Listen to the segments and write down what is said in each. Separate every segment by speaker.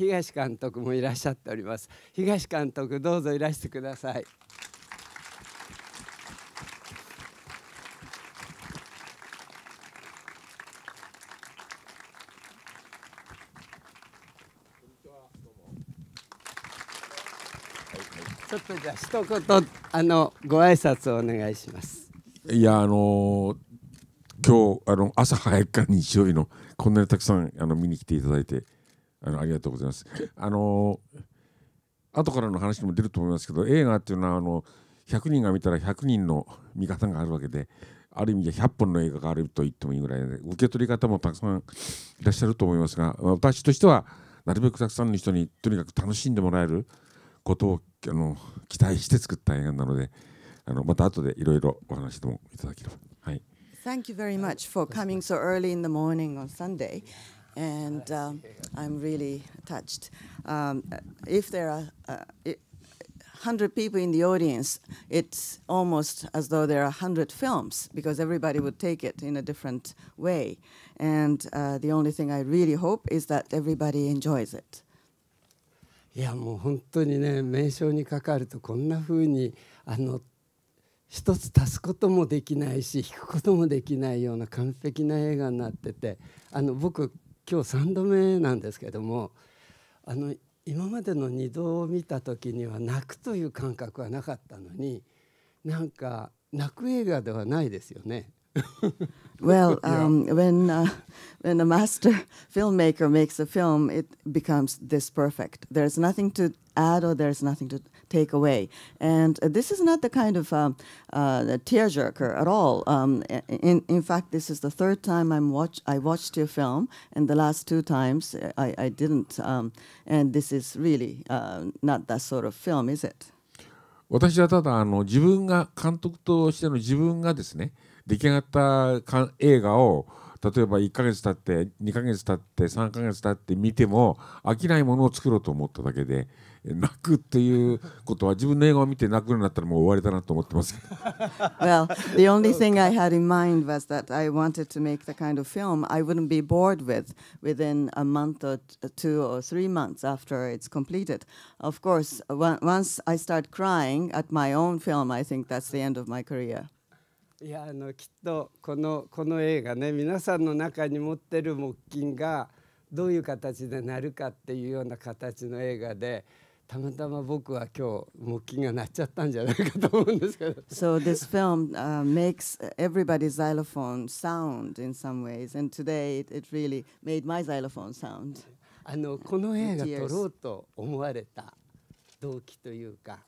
Speaker 1: 東監督もいらっしゃっております東監督どうぞいらしてくださいちょっとじゃ一言あのご挨拶をお願いします。
Speaker 2: いやあのー、今日あの朝早くから日曜日のこんなにたくさんあの見に来ていただいてあのありがとうございます。あの後からの話にも出ると思いますけど映画っていうのはあの100人が見たら100人の見方があるわけである意味で100本の映画があると言ってもいいぐらいで受け取り方もたくさんいらっしゃると思いますが私としてはなるべくたくさんの人にとにかく楽しんでもらえることをあの期待して作った映画なのであのまた後でいろいろお話でもいただければ。はい
Speaker 3: Thank you very much for coming so early in the morning on Sunday. and um, I'm really touched. Um, uh, if there are uh, 100 people in the audience, it's almost as though there are 100 films because everybody would take it in a different way. And uh, the only thing I really hope is that everybody enjoys it.
Speaker 1: いやもう本当にね名称にかかるとこんなふうにあの一つ足すこともできないし引くこともできないような完璧な映画になっててあの僕今日3度目なんですけどもあの今までの2度を見た時には泣くという感覚はなかったのになんか泣く映画ではないですよね
Speaker 3: Well, um, yeah. when uh, when a master filmmaker makes a film, it becomes this perfect. There's nothing to add or there's nothing to take away. And uh, this is not the kind of um, uh, tearjerker at all. Um, in, in fact, this is the third time I'm watch I watched your film, and the last two times uh, I, I didn't. Um, and this is really uh, not that sort of film, is it?
Speaker 2: 私はただあの自分が監督としての自分がですね、出来上がったか映画を例えば1ヶ月経って2ヶ月経って3ヶ月経って見ても飽きないものを作ろうと思っただけで泣くっていうことは自分の映画を見て泣くようになったらもう終わりだなと思ってます。
Speaker 3: well, the only thing I had in mind was that I wanted to make the kind of film I wouldn't be bored with within a month or two or three months after it's completed. Of course, once I start crying at my own film, I think that's the end of my career.
Speaker 1: いやあのきっとこのこの映画ね皆さんの中に持ってる木琴がどういう形でなるかっていうような形の映画でたまたま僕は今日木琴が鳴っちゃったんじゃないかと思うんですけど。
Speaker 3: So this film、uh, makes everybody's xylophone sound in some ways and today it, it really made my xylophone sound. あのこの映画撮ろう
Speaker 1: と思われた動
Speaker 3: 機というか。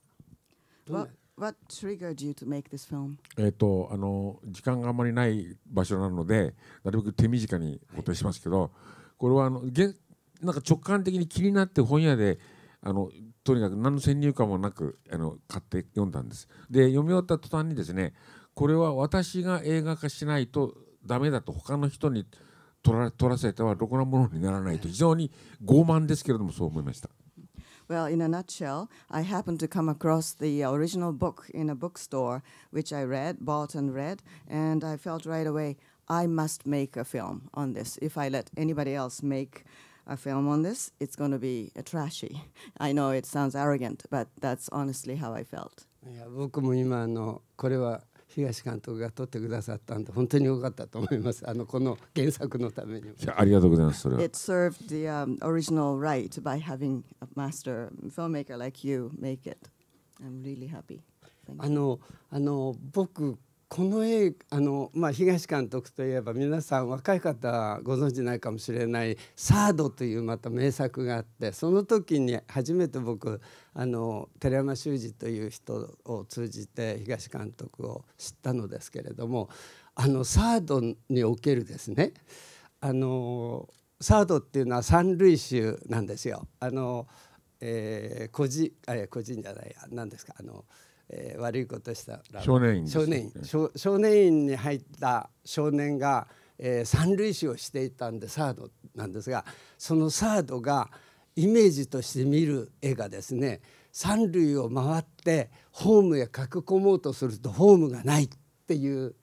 Speaker 3: どんな well, What triggered you to make this film?
Speaker 2: えっとあの時間があまりない場所なのでなるべく手短にお答えしますけど、はい、これはあのげなんか直感的に気になって本屋であのとにかく何の先入観もなくあの買って読んだんです。で読み終わった途端にですねこれは私が映画化しないとダメだと他の人に取ら取らせてはろくなものにならないと非常に傲慢ですけれどもそう思いました。
Speaker 3: Well, in a nutshell, I happened to come across the original book in a bookstore, which I read, bought, and read, and I felt right away I must make a film on this. If I let anybody else make a film on this, it's going to be a trashy. I know it sounds arrogant, but that's honestly how I felt.
Speaker 1: いや僕も今あのこれは東監督が撮ってくださったんで本当に良かったと思います。あのこの原作のために。ありがとうございます。
Speaker 2: それは。
Speaker 3: It served the、um, original right by having a master filmmaker like you make it. I'm really happy. あ
Speaker 1: のあの僕この映あの、まあ、東監督といえば皆さん若い方ご存じないかもしれない「サード」というまた名作があってその時に初めて僕あの寺山修司という人を通じて東監督を知ったのですけれどもあのサードにおけるですねあのサードっていうのは三塁手なんですよ。あのえー、個人あれ個人じゃないや何ですかあの、ええー、悪いことした少年院、少年院少年院に入った少年が、えー、三塁手をしていたんでサードなんですがそのサードがイメージとして見る絵がですね三塁を回ってホームへ駆け込もうとするとホームがないっていう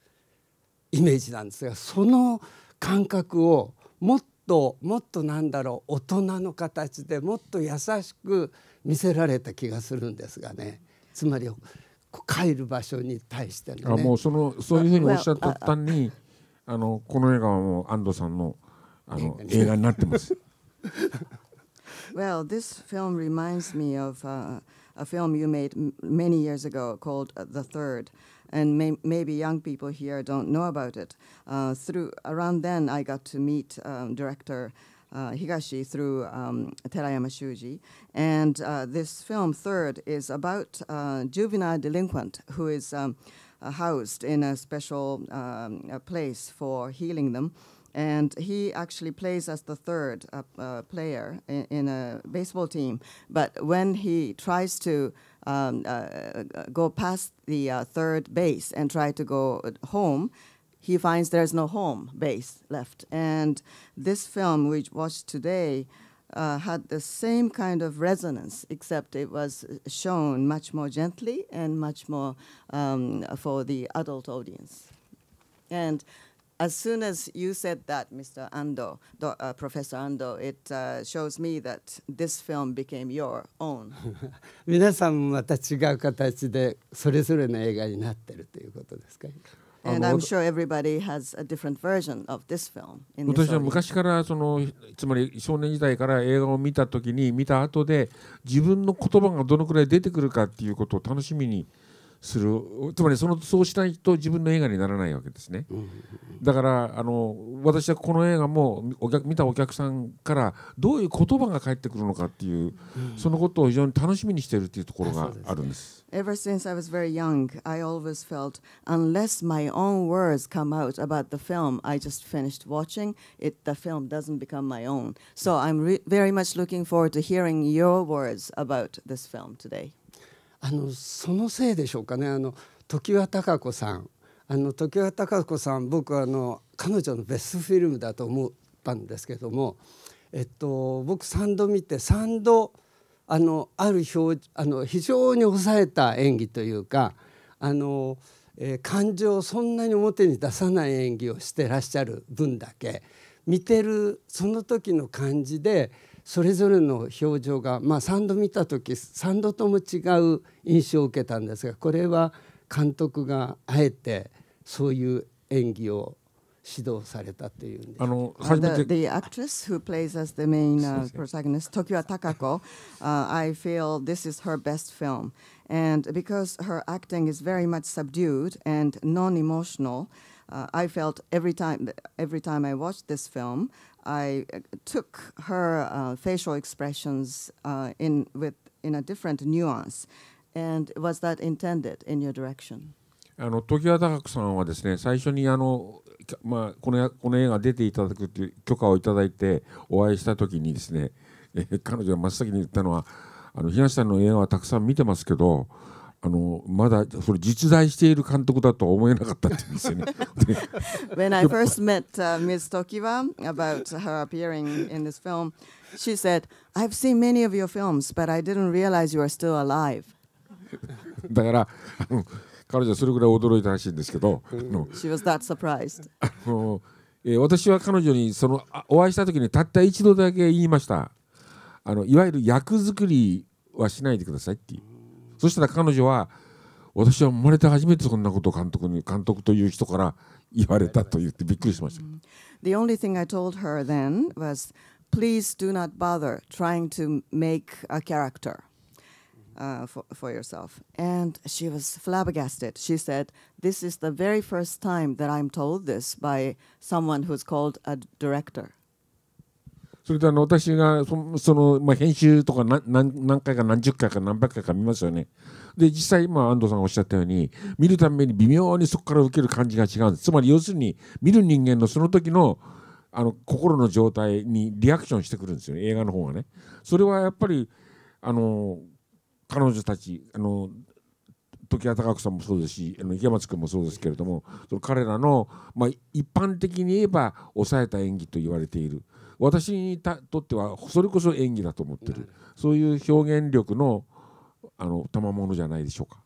Speaker 1: イメージなんですがその感覚をもっともっとなんだろう大人の形でもっと優しく見せられた気がするんですがね。つまり帰る場所に対しての、ね、あもうそのそう
Speaker 2: いうふうにおっしゃった途端にあのこの映画はもう安藤さんのあの映画になってます。
Speaker 3: well, this film reminds me of、uh, a film you made many years ago called The Third. and may, maybe young people here don't know about it. Uh, through around then, I got to meet um, director uh, Higashi through um, Terayama Shuji. And uh, this film, Third, is about uh, juvenile delinquent who is um, housed in a special um, place for healing them. And he actually plays as the third uh, uh, player in, in, a baseball team. But when he tries to um, uh, go past the third base and try to go home, he finds there's no home base left. And this film we watched today uh, had the same kind of resonance, except it was shown much more gently and much more um, for the adult audience. And as soon as you said that, Mr. Ando, Do, uh, Professor Ando, it uh, shows me that this film became your own.
Speaker 1: 皆さんまた違う形でそれぞれの映画になってるということですか。
Speaker 2: And I'm sure
Speaker 3: everybody has a different version of this film. 私は昔
Speaker 2: からそのつまり少年時代から映画を見た時に見た後で自分の言葉がどのくらい出てくるかっていうことを楽しみに。んするつまりそのそうしないと自分の映画にならないわけですねだからあの私はこの映画もお客見たお客さんからどういう言葉が返ってくるのかっていう、そのことを非常に楽しみにしているっていうところがあるんです。
Speaker 3: Ever since I was very young, I always felt unless my own words come out about the film I just finished watching, it the film doesn't become my own. So I'm very much looking forward to hearing your words about this film today.
Speaker 1: あのそのせいでしょうかねあの常盤孝子さんあの常盤孝子さん僕はあの彼女のベストフィルムだと思ったんですけども、えっと、僕3度見て3度あのある表あの非常に抑えた演技というかあの、えー、感情をそんなに表に出さない演技をしてらっしゃる分だけ見てるその時の感じでそれぞれの表情が、まあ、3度見た時3度とも違う印象を受けたんですがこれは監督があえてそういう演技を指導されたというんあの初めて the,
Speaker 3: the actress who plays as the main、uh, protagonist Tokyo Takako、uh, I feel this is her best film and because her acting is very much subdued and non-emotional uh, I felt every time every time I watched this film I took her uh, facial expressions uh, in with in a different nuance. And was that intended in your direction?
Speaker 2: あの時和隆さんはですね最初にあの、まあ、このこの映画出ていただくという許可をいただいてお会いした時にですね、え彼女が真っ先に言ったのはあの東さんの映画はたくさん見てますけどあのまだそれ実在している監督だとは思えなかったって言うんですよね。When I first
Speaker 3: met、uh, Ms. Tokiwa about her appearing in this film, she said, I've seen many of your films, but I didn't realize you are still alive.
Speaker 2: だからあの彼女はそれぐらい驚いたらしいんですけど、あの
Speaker 3: She was that surprised.
Speaker 2: あの、えー、私は彼女にそのお会いした時にたった一度だけ言いました。あのいわゆる役作りはしないでくださいっていう。そしたら彼女は私は生まれて初めてそんなことを監督に監督という人から言われたと言ってびっくりしました。
Speaker 3: The only thing I told her then was, please do not bother trying to make a character. Uh, for, for yourself. And she was flabbergasted. She said, This is the very first time that I'm told this by someone who's called a director.
Speaker 2: それであの私がそその、まあ、編集とか何何何回か何十回か何百回か見ますよね。で実際今安藤さんがおっしゃったように見るために微妙にそこから受ける感じが違うんですつまり要するに見る人間のその時のあの心の状態にリアクションしてくるんですよね映画の方はね。それはやっぱりあの彼女たちあの時矢孝子さんもそうですしあの池松君もそうですけれどもその彼らの、まあ、一般的に言えば抑えた演技と言われている私にとってはそれこそ演技だと思ってるそういう表現力のあの賜物じゃないでしょうか。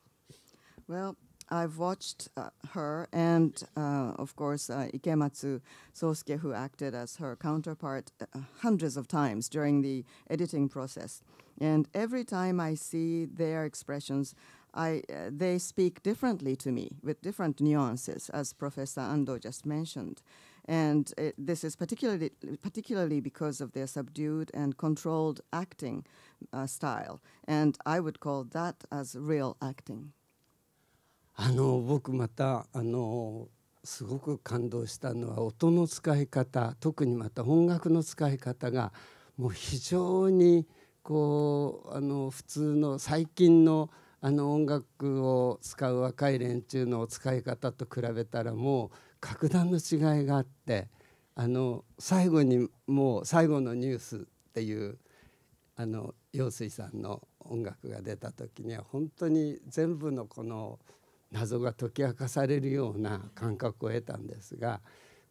Speaker 3: Well, I've watched uh, her and, uh, of course, uh, Ikematsu Sosuke, who acted as her counterpart uh, hundreds of times during the editing process. And every time I see their expressions, I, uh, they speak differently to me with different nuances, as Professor Ando just mentioned. Uh, And uh, this is particularly, particularly because of their subdued and controlled acting uh, style. And I would call that as real acting.
Speaker 1: あの僕またあのすごく感動したのは音の使い方特にまた音楽の使い方がもう非常にこうあの普通の最近のあの音楽を使う若い連中の使い方と比べたらもう格段の違いがあってあの最後にもう最後のニュースっていうあの陽水さんの音楽が出た時には本当に全部のこの謎が解き明かされるような感覚を得たんですが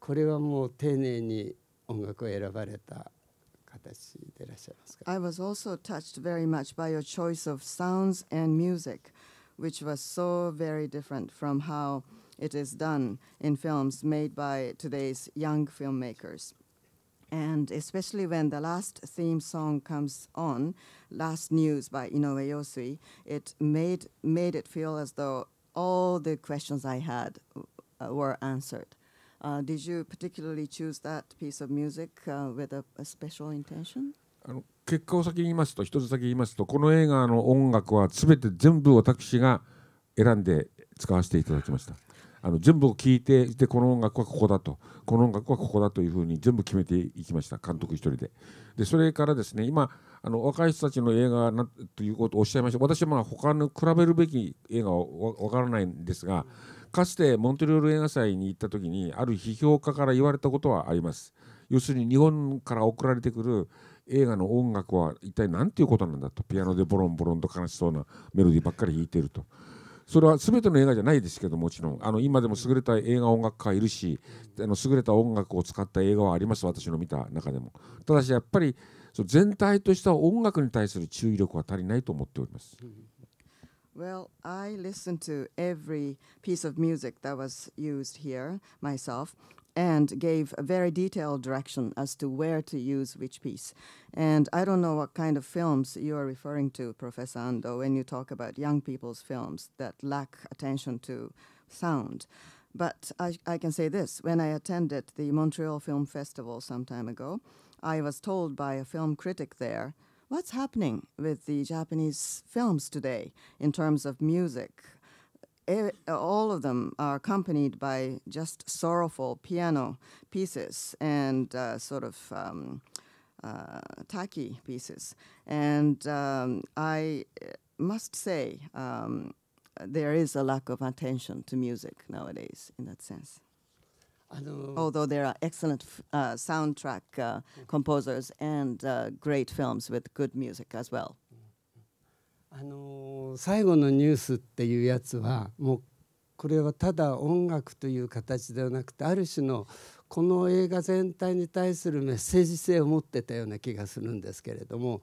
Speaker 1: これはもう丁寧に音楽を選ばれた形でいらっしゃいますか
Speaker 3: I was also touched very much by your choice of sounds and music which was so very different from how it is done in films made by today's young filmmakers. And especially when the last theme song comes on, Last News by Inoue Yosui, it made, made it feel as though all the questions I had uh, were answered. Uh, did you particularly choose that piece of music uh, with a, a special intention?
Speaker 2: 結果を先に言いますと一つ先言いますとこの映画の音楽は全て全部私が選んで使わせていただきましたあの全部を聞いてでこの音楽はここだとこの音楽はここだというふうに全部決めていきました監督一人ででそれからですね今あの若い人たちの映画なということをおっしゃいました私はまあ他の比べるべき映画は分からないんですがかつてモントリオール映画祭に行った時にある批評家から言われたことはあります。要するに日本から送られてくる映画の音楽は一体何ていうことなんだとピアノでボロンボロンと悲しそうなメロディーばっかり弾いてると。それは全ての映画じゃないですけどもちろんあの今でも優れた映画音楽家いるしあの優れた音楽を使った映画はあります私の見た中でもただしやっぱりそ全体としては音楽に対する注意力は足りないと思っております。
Speaker 3: Well, I listened to every piece of music that was used here myself. and gave a very detailed direction as to where to use which piece. And I don't know what kind of films you are referring to, Professor Ando, when you talk about young people's films that lack attention to sound. But I, I can say this when I attended the Montreal Film Festival some time ago, I was told by a film critic there what's happening with the Japanese films today in terms of music all of them are accompanied by just sorrowful piano pieces and uh, sort of um, uh, tacky pieces. And um, I uh, must say, um, there is a lack of attention to music nowadays in that sense. Although there are excellent uh, soundtrack uh, mm. composers and uh, great films with good music as well.
Speaker 1: あの最後のニュースっていうやつはもうこれはただ音楽という形ではなくてある種のこの映画全体に対するメッセージ性を持ってたような気がするんですけれども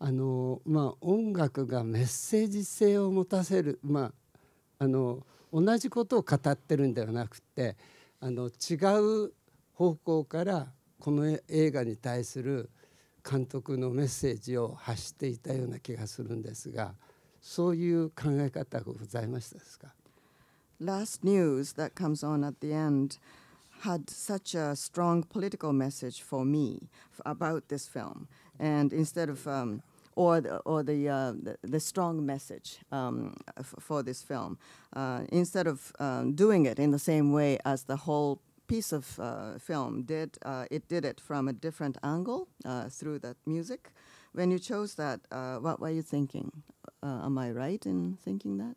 Speaker 1: あの、まあ、音楽がメッセージ性を持たせる、まあ、あの同じことを語ってるんではなくてあの違う方向からこの映画に対する監督のメッセージを発していたような気がするんですがそ
Speaker 3: ういう考え方がございましたですか Last news that comes on at the end had such a strong political message for me about this film and instead of、um, or the, or the, uh, the, the, strong message um, for this film. Uh, instead of um, doing it in the same way as the whole piece of uh, film did uh, it did it from a different angle uh, through that music. When you chose that, what were you thinking? am I right in thinking that?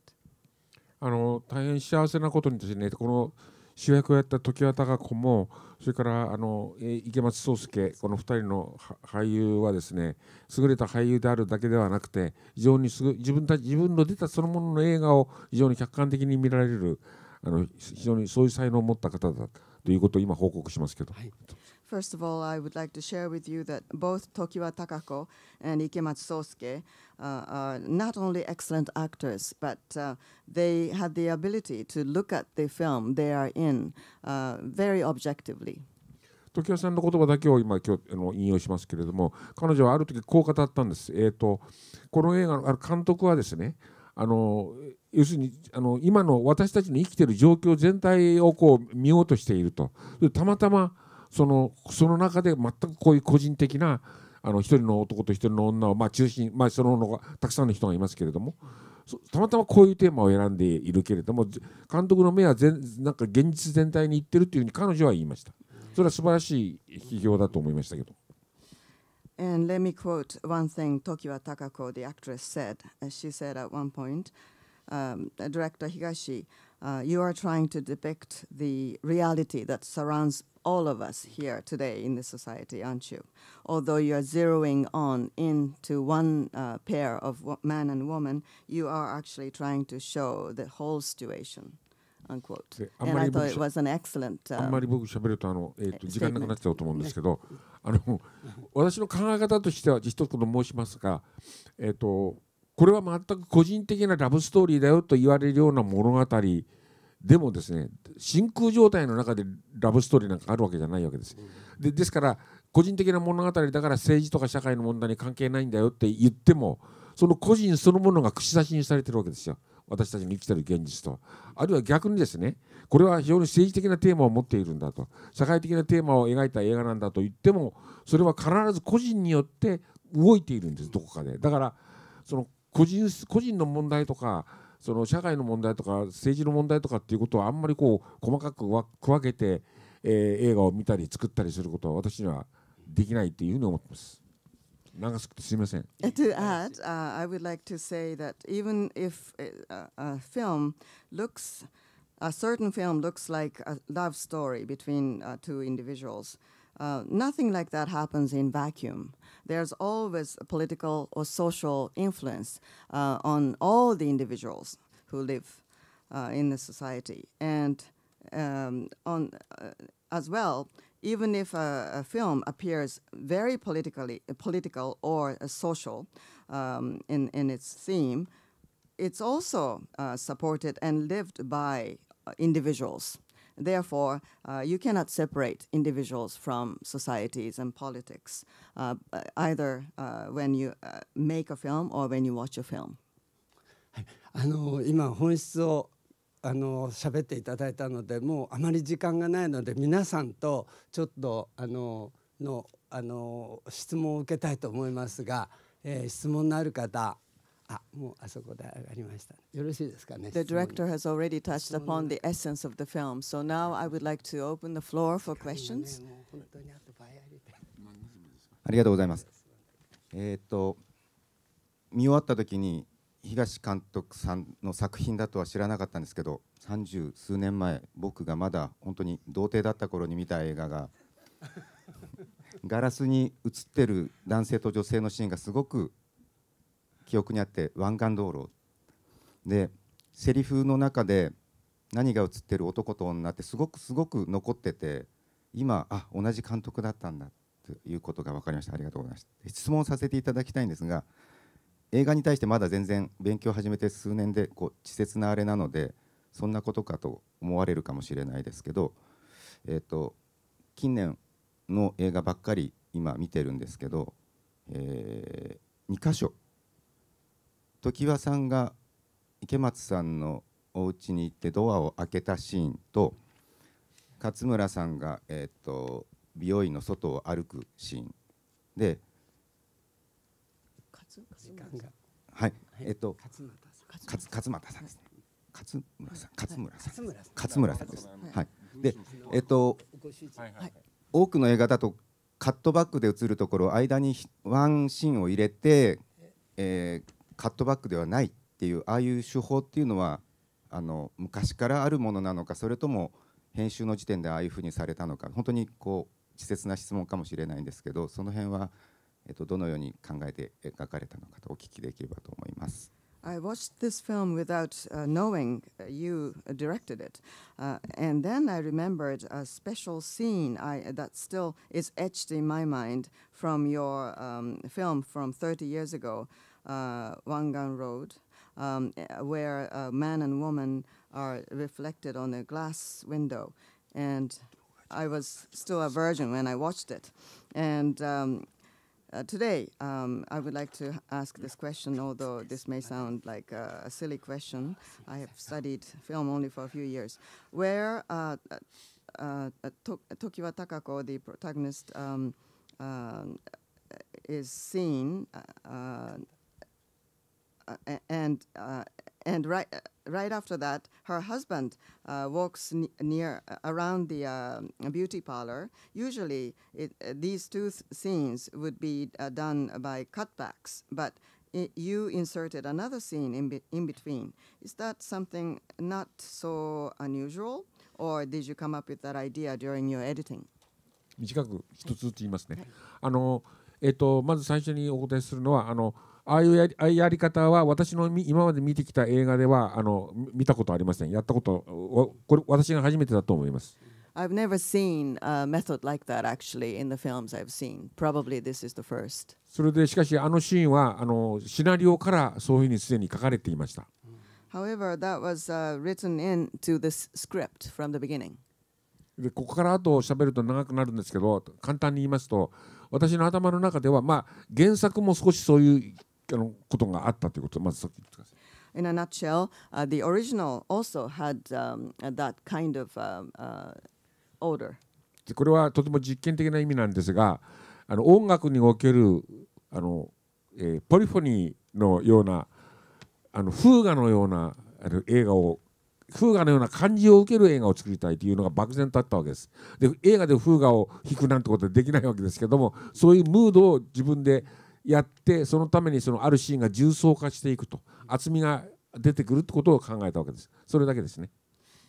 Speaker 2: あの大変幸せなことにですね、この主役をやった常盤貴子も、それからあの池松壮亮、この2人の俳優はですね、優れた俳優であるだけではなくて、非常にすぐ自分た自分の出たそのものの映画を非常に客観的に見られる、あの非常にそういう才能を持った方だった。ということを今報告しますけど。はい
Speaker 3: First of all, I would like to share with you that both Tokiwa Takako and Ikematsu Sosuke uh, are not only excellent actors, but uh, they had the ability to look at the film they are in uh, very objectively.
Speaker 2: 時和さんの言葉だけを今今日あの引用しますけれども彼女はある時こう語ったんです、えーと、とこの映画のあの監督はですねあの要するにあの今の私たちの生きてる状況全体をこう見ようとしているとたまたまそのその中で全くこういう個人的なあの一人の男と一人の女を、まあ、中心、まあ、そののたくさんの人がいますけれどもたまたまこういうテーマを選んでいるけれども監督の目は全なんか現実全体にいってるというふうに彼女は言いましたそれは素晴らしい批評だと思いましたけど。
Speaker 3: And let me quote one thing Tokiwa Takako, the actress, said. She said at one point, um, uh, Director Higashi, uh, you are trying to depict the reality that surrounds all of us here today in this society, aren't you? Although you are zeroing on into one uh, pair of man and woman, you are actually trying to show the whole situation. Unquote. であんまり
Speaker 2: 僕しゃべるとあの、えー、と時間なくなっちゃうと思うんですけど、あの私の考え方としては一言申しますが、えー、と これは全く個人的なラブストーリーだよと言われるような物語でもですね真空状態の中でラブストーリーなんかあるわけじゃないわけです。でですから個人的な物語だから政治とか社会の問題に関係ないんだよって言ってもその個人そのものが串刺しにされてるわけですよ私たちの生きてる現実とあるいは逆にですねこれは非常に政治的なテーマを持っているんだと社会的なテーマを描いた映画なんだと言ってもそれは必ず個人によって動いているんですどこかで。だからその個人個人の問題とかその社会の問題とか政治の問題とかっていうことはあんまりこう細かく区分けて、えー、映画を見たり作ったりすることは私にはできないっていうふうに思ってます。長すぎてすみません。
Speaker 3: To add,、uh, I would like to say that even if a, a film looks a certain film looks like a love story between uh, two individuals. Uh, nothing like that happens in vacuum. there's always a political or social influence uh, on all the individuals who live uh, in the society. And um, on, uh, as well, even if a, a, film appears very politically political or uh, social um, in, in its theme, it's also uh, supported and lived by uh, individuals Therefore, uh, you cannot separate individuals from societies and politics, uh, either uh, when you uh, make a film or when you watch a film. あの今本質をあの喋っていただいたのでもうあまり
Speaker 1: 時間がないので皆さんとちょっとあののあの質問を受けたいと思いますが、えー、質問のある方あもうあそこで上がりました。よろしいですかね。The director
Speaker 3: has already touched upon the essence of the film, so now I would like to open the floor for questions.
Speaker 1: あ
Speaker 4: りがとうございます。えっ、ー、と見終わった時に東監督さんの作品だとは知らなかったんですけど、三十数年前僕がまだ本当に童貞だった頃に見た映画が。ガラスに映ってる男性と女性のシーンがすごく記憶にあって湾岸道路でセリフの中で何が映ってる男と女ってすごくすごく残ってて今あ同じ監督だったんだということが分かりましたありがとうございました質問させていただきたいんですが映画に対してまだ全然勉強を始めて数年でこう稚拙なあれなのでそんなことかと思われるかもしれないですけど、えーと、近年の映画ばっかり今見てるんですけど、えー、2箇所常盤さんが池松さんのお家に行ってドアを開けたシーンと勝村さんが、えーと、美容院の外を歩くシーンではい、えっ、と勝俣さんですね勝村さん勝村さん勝村さんです、はい、でえっ、と、はい多くの映画だとカットバックで映るところ間にワンシーンを入れて、えー、カットバックではないっていうああいう手法っていうのはあの昔からあるものなのかそれとも編集の時点でああいうふうにされたのか本当にこう稚拙な質問かもしれないんですけどその辺は、えっと、どのように考えて描かれたのかとお聞きできればと思います。
Speaker 3: I watched this film without uh, knowing you directed it. Uh, and then I remembered a special scene I, that still is etched in my mind from your um, film from 30 years ago. Uh, Wangan Road, um, eh, where a uh, man and woman are reflected on a glass window. And I was still a virgin when I watched it. And um, uh, today, um, I would like to ask this question, although this may sound like a silly question. I have studied film only for a few years. Where uh, uh to Tokiwa Takako, the protagonist, um, is seen and and right right after that, her husband uh, walks near around the uh, beauty parlor. Usually, it, uh, these two th scenes would be done by cutbacks, but you inserted another scene in, be in between. Is that something not so unusual, or did you come up with that idea during your editing?
Speaker 2: 短く一つずつ言いますね。あのーえっと、まず最初にお答えするのはあのああいうやりあやり方は私の今まで見てきた映画ではあの見たことありませんやったことこれ私が初めてだと思います。
Speaker 3: I've never seen a method like that actually in the films I've seen. Probably this is the
Speaker 2: first. それでしかしあのシーンはあのシナリオからそういうふうにすでに書かれていました。
Speaker 3: However, that was、written into this script from the beginning.
Speaker 2: でここからあと喋ると長くなるんですけど簡単に言いますと私の頭の中では、まあ、原作も少しそういうあのことがあったということまずさっき言ってください。
Speaker 3: in a nutshell, uh, the original also had um, that kind of u uh, order.
Speaker 2: これはとても実験的な意味なんですが、あの音楽におけるあの、えー、ポリフォニーのようなあの風画のようなあの映画を風雅のような感じを受ける映画を作りたいというのが漠然とあったわけです。で映画で風雅を弾くなんてことはできないわけですけどもそういうムードを自分でやってそのためにそのあるシーンが重層化していくと厚みが出てくるってことを考えたわけです。それだけですね。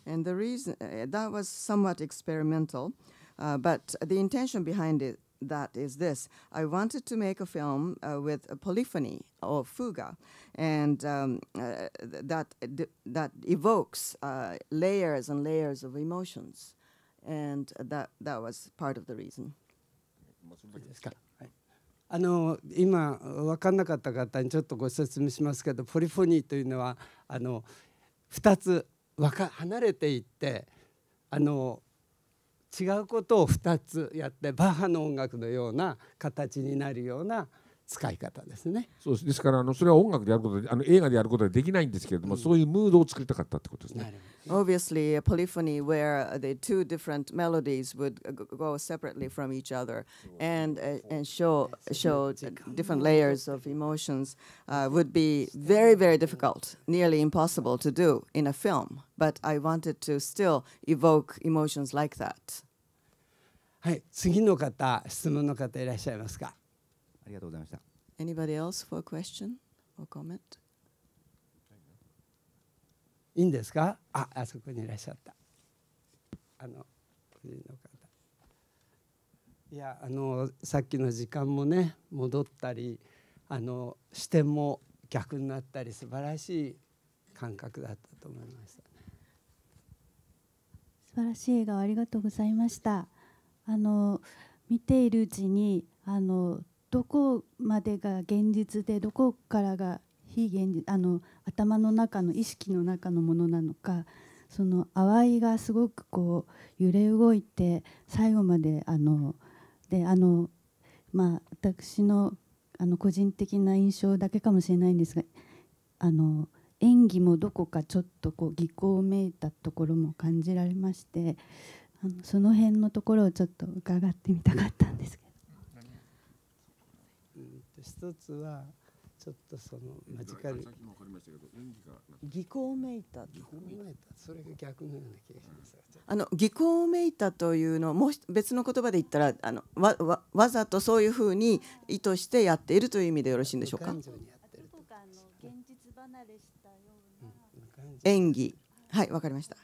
Speaker 3: And the reason that was somewhat experimental, uh, but the intention behind it that is this. I wanted to make a film uh, with a polyphony or fuga, and um, uh, that, that evokes uh, layers and layers of emotions. And that, that was part of the reason.
Speaker 1: あの今分かんなかった方にちょっとご説明しますけどポリフォニーというのはあの2つ離れていってあの違うことを2つやってバッハの音楽のような形になる
Speaker 3: ような使い方ですね。
Speaker 2: そうです。ですからあのそれは音楽でやることで、あの映画でやることはできないんですけれども、うん、そういうムードを作りたかったってことですね。
Speaker 3: Obviously, a polyphony where the two different melodies would go separately from each other and uh, and show show different layers of emotions uh, would be very very difficult, nearly impossible to do in a film. But I wanted to still evoke emotions like that. はい、次の
Speaker 1: 方、質問の方いらっしゃいますか。ありがとうございました。
Speaker 3: Anybody else for a question or comment?
Speaker 1: いいんですかあ、あそこにいらっしゃった。あの、の方。いやあのさっきの時間もね戻ったりあの視点も逆になったり素晴らしい感覚だったと思いました、素晴らしい映画ありがとうございましたあの見ているうちにあのどこまでが現実でどこからが非現実あの頭の中の意識の中のものなのかその淡いがすごくこう揺れ動いて最後まであのであのまあ私のあの個人的な印象だけかもしれないんですがあの演技もどこかちょっとこう技巧めいたところも感じられましてあのその辺のところをちょっと伺ってみたかったんですけど。一つはちょっとそのマジカル技巧めいた技巧めいたそれが逆のような気がします、
Speaker 3: あの技巧めいたというのもう別の言葉で言ったらあのわわわざとそういうふうに意図してやっているという意味でよろしいんでしょうか現実離れしたような演技はいわかりました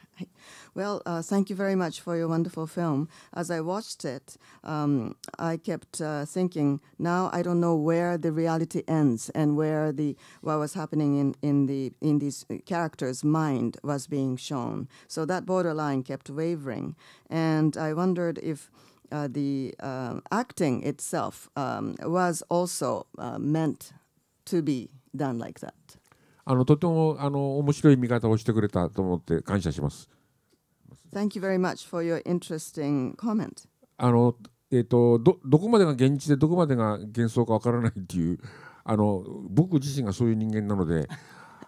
Speaker 3: Well, uh, thank you very much for your wonderful film. As I watched it, um, I kept uh, thinking, now I don't know where the reality ends and where the what was happening in, in the in these characters' mind was being shown. So that borderline kept wavering, and I wondered if. Uh, the uh, acting itself um, was also uh, meant to be done like that.
Speaker 2: あのとてもあの面白い見方をしてくれたと思って感謝します。
Speaker 3: Thank you very much for your interesting comment.
Speaker 2: あの、えっ、ー、とど、どこまでが現実でどこまでが幻想かわからないっていう、あの、僕自身がそういう人間なので、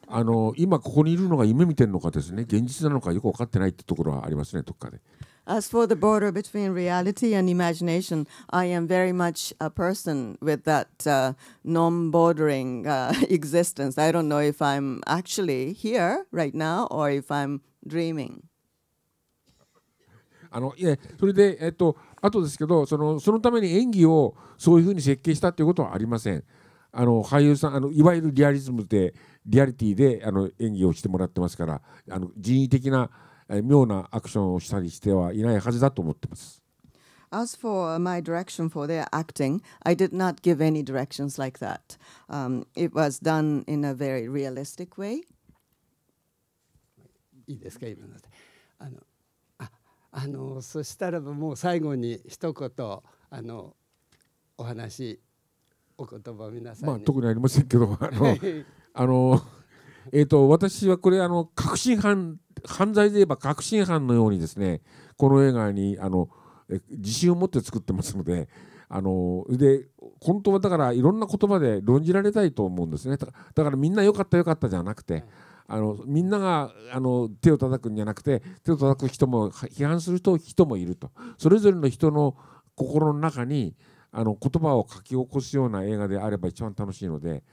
Speaker 2: あの、今ここにいるのが夢見てるのかですね、現実なのかよく分かってないってところはありますね、どっかで。
Speaker 3: As for the border between reality and imagination, I am very much a person with that uh, non bordering uh, existence. I don't know if I'm actually here right now or if I'm dreaming.
Speaker 2: あのいえそれで、えっと、あとですけどそのそのために演技をそういうふうに設計したということはありません。あの俳優さんあのいわゆるリアリズムでリアリティであの演技をしてもらってますからあの人為的な妙なアクションをしたりしてはいないはずだと思ってます。
Speaker 3: As for my direction for their acting, I did not give any directions like that. Um, it was done in a very realistic way.
Speaker 1: いいですか今のあのあのそしたらばもう最後に一言あのお話お言葉皆さんまあ、特にありませんけど あの
Speaker 2: あのえーと、私はこれあの確信犯犯罪で言えば確信犯のようにですねこの映画にあの自信を持って作ってますのであので本当はだからいろんな言葉で論じられたいと思うんですねだからみんな良かった良かったじゃなくて。あのみんながあの手を叩くんじゃなくて手を叩く人も批判する人もいるとそれぞれの人の心の中にあの言葉を書き起こすような映画であれば一番楽しいので。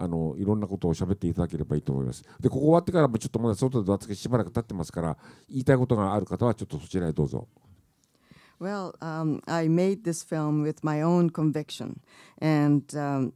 Speaker 2: あのいろんなことを喋っていただければいいと思います。でここ終わってからもちょっとまだ外で私しばらく経ってますから言いたいことがある方はちょっとそちらへどうぞ。
Speaker 3: Well, um, I made this film with my own conviction, and um,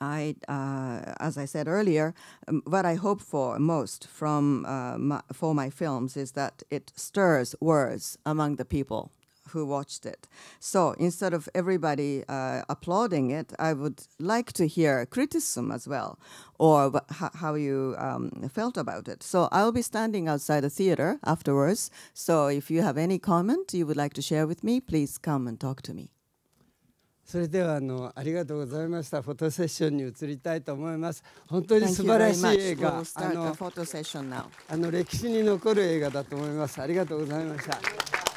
Speaker 3: I, uh, as I said earlier, um, what I hope for most from uh, my, for my films is that it stirs words among the people who watched it. So instead of everybody uh, applauding it, I would like to hear criticism as well, or how you um, felt about it. So I'll be standing outside the theater afterwards. So if you have any comment you would like to share with me, please come and talk to me.
Speaker 1: それではあのありがとうございましたフォトセッションに移りたいと思います本当に素晴らしい映画あのあの歴史に残る映画だと思いますありがとうございました